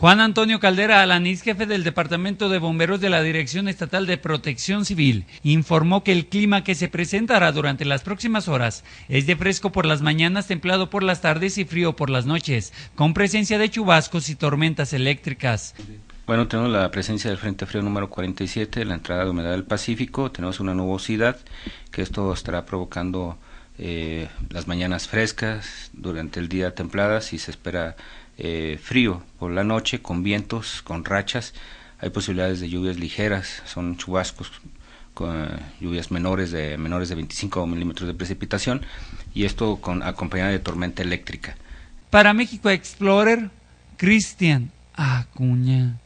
Juan Antonio Caldera Alaniz, jefe del Departamento de Bomberos de la Dirección Estatal de Protección Civil, informó que el clima que se presentará durante las próximas horas es de fresco por las mañanas, templado por las tardes y frío por las noches, con presencia de chubascos y tormentas eléctricas. Bueno, tenemos la presencia del Frente Frío número 47, la entrada de humedad del Pacífico, tenemos una nubosidad que esto estará provocando eh, las mañanas frescas, durante el día templadas y se espera eh, frío por la noche, con vientos, con rachas. Hay posibilidades de lluvias ligeras, son chubascos con eh, lluvias menores de menores de 25 milímetros de precipitación y esto con acompañada de tormenta eléctrica. Para México Explorer, Cristian Acuña.